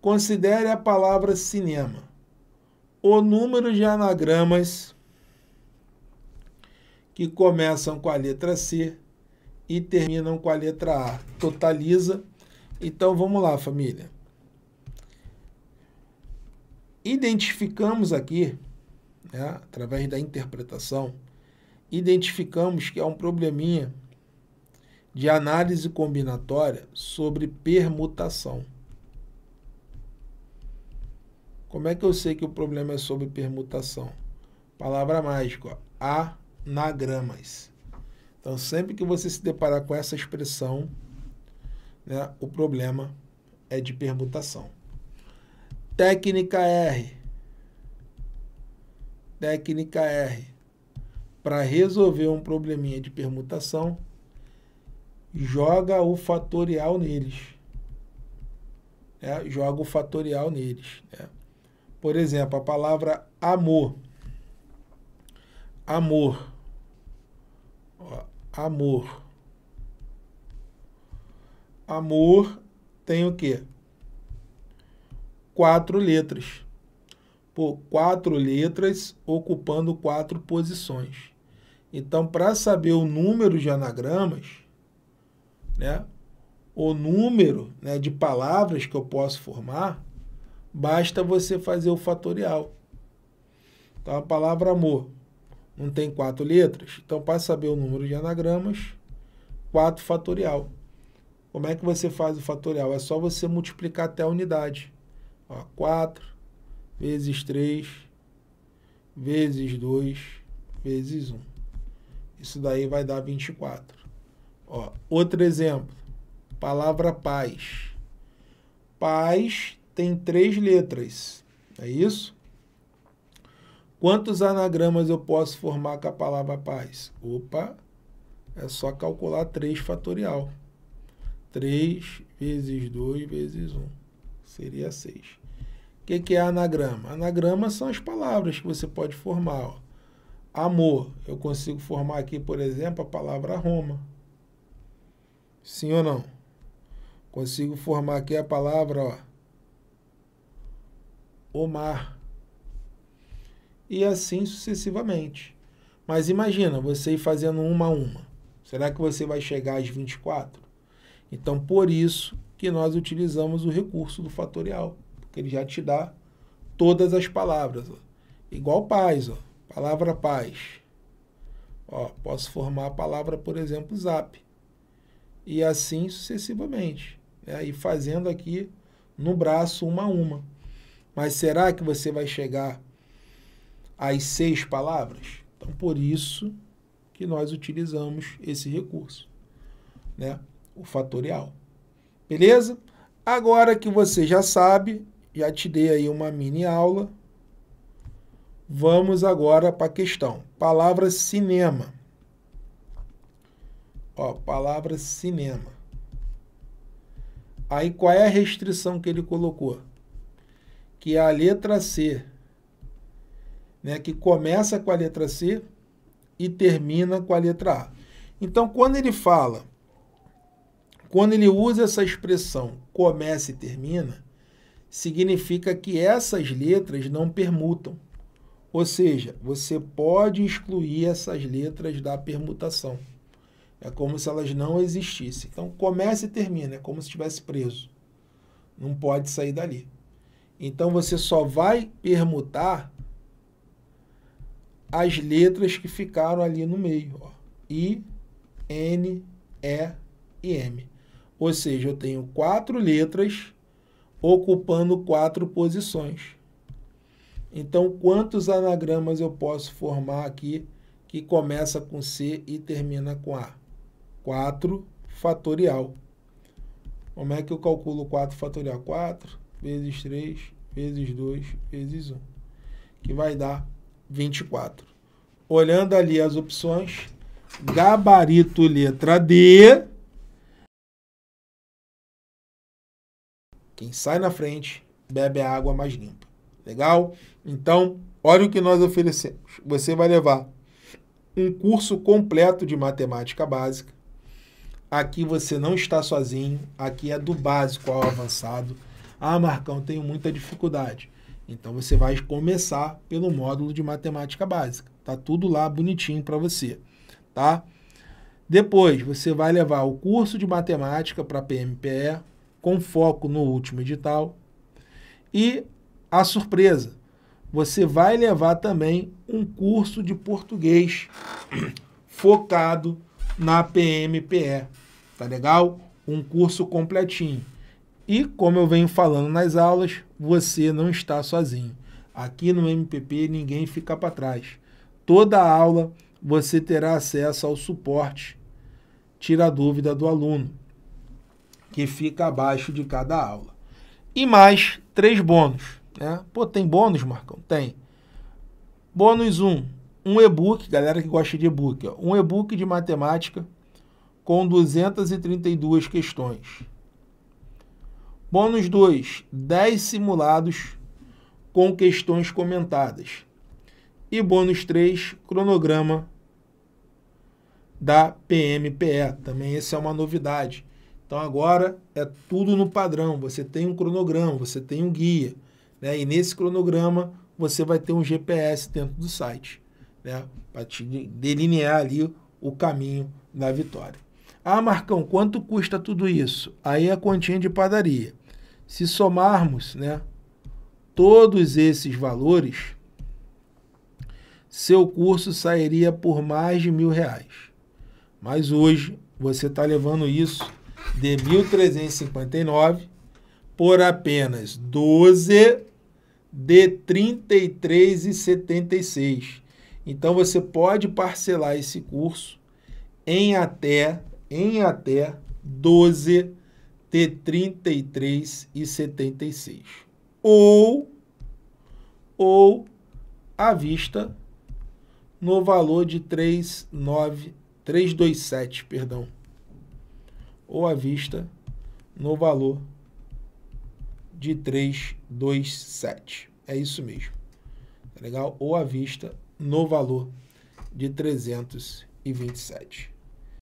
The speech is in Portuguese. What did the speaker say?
Considere a palavra cinema. O número de anagramas que começam com a letra C e terminam com a letra A. Totaliza. Então vamos lá, família. Identificamos aqui, né, através da interpretação, identificamos que há é um probleminha de análise combinatória sobre permutação. Como é que eu sei que o problema é sobre permutação? Palavra mágica, ó, anagramas. Então, sempre que você se deparar com essa expressão, né, o problema é de permutação. Técnica R. Técnica R. Para resolver um probleminha de permutação, joga o fatorial neles. Né, joga o fatorial neles. Né? Por exemplo, a palavra amor. Amor. amor. Amor tem o quê? Quatro letras. Por quatro letras ocupando quatro posições. Então, para saber o número de anagramas, né? O número né, de palavras que eu posso formar, Basta você fazer o fatorial. Então, a palavra amor não tem quatro letras. Então, para saber o número de anagramas, 4 fatorial. Como é que você faz o fatorial? É só você multiplicar até a unidade. 4 vezes 3 vezes 2 vezes 1. Isso daí vai dar 24. Ó, outro exemplo. Palavra paz. Paz tem três letras, é isso? Quantos anagramas eu posso formar com a palavra paz? Opa, é só calcular 3 fatorial. 3 vezes 2 vezes 1 seria 6. O que, que é anagrama? Anagrama são as palavras que você pode formar. Ó. Amor, eu consigo formar aqui, por exemplo, a palavra Roma. Sim ou não? Consigo formar aqui a palavra ó, o mar. E assim sucessivamente. Mas imagina você ir fazendo uma a uma. Será que você vai chegar às 24? Então, por isso que nós utilizamos o recurso do fatorial, porque ele já te dá todas as palavras. Ó. Igual paz, ó. palavra paz. Ó, posso formar a palavra, por exemplo, zap. E assim sucessivamente. Né? E fazendo aqui no braço uma a uma. Mas será que você vai chegar às seis palavras? Então, por isso que nós utilizamos esse recurso, né? O fatorial. Beleza? Agora que você já sabe, já te dei aí uma mini aula. Vamos agora para a questão. Palavra cinema. Ó, palavra cinema. Aí qual é a restrição que ele colocou? que é a letra C, né, que começa com a letra C e termina com a letra A. Então, quando ele fala, quando ele usa essa expressão começa e termina, significa que essas letras não permutam. Ou seja, você pode excluir essas letras da permutação. É como se elas não existissem. Então, começa e termina, é como se estivesse preso. Não pode sair dali. Então você só vai permutar as letras que ficaram ali no meio. Ó. I, N, E e M. Ou seja, eu tenho quatro letras ocupando quatro posições. Então, quantos anagramas eu posso formar aqui que começa com C e termina com A? 4 fatorial. Como é que eu calculo 4 fatorial? 4 vezes 3, vezes 2, vezes 1, que vai dar 24. Olhando ali as opções, gabarito letra D. Quem sai na frente bebe a água mais limpa. Legal? Então, olha o que nós oferecemos. Você vai levar um curso completo de matemática básica. Aqui você não está sozinho, aqui é do básico ao avançado. Ah, Marcão, tenho muita dificuldade. Então você vai começar pelo módulo de matemática básica. Tá tudo lá bonitinho para você, tá? Depois você vai levar o curso de matemática para PMPE com foco no último edital. E a surpresa, você vai levar também um curso de português focado na PMPE, tá legal? Um curso completinho. E como eu venho falando nas aulas, você não está sozinho. Aqui no MPP ninguém fica para trás. Toda aula você terá acesso ao suporte Tira a dúvida do aluno, que fica abaixo de cada aula. E mais três bônus. Né? Pô, tem bônus, Marcão? Tem. Bônus 1, um, um e-book, galera que gosta de e-book, um e-book de matemática com 232 questões. Bônus 2, 10 simulados com questões comentadas. E bônus 3, cronograma da PMPE. Também essa é uma novidade. Então agora é tudo no padrão. Você tem um cronograma, você tem um guia. Né? E nesse cronograma você vai ter um GPS dentro do site. Né? Para te delinear ali o caminho da vitória. Ah, Marcão, quanto custa tudo isso? Aí é a continha de padaria se somarmos né, todos esses valores, seu curso sairia por mais de mil reais. Mas hoje você está levando isso de 1.359 por apenas 12 de 33,76. Então você pode parcelar esse curso em até em até 12 ter 33 e 76. Ou ou à vista no valor de 327, perdão. Ou à vista no valor de 327. É isso mesmo. Tá legal? Ou à vista no valor de 327.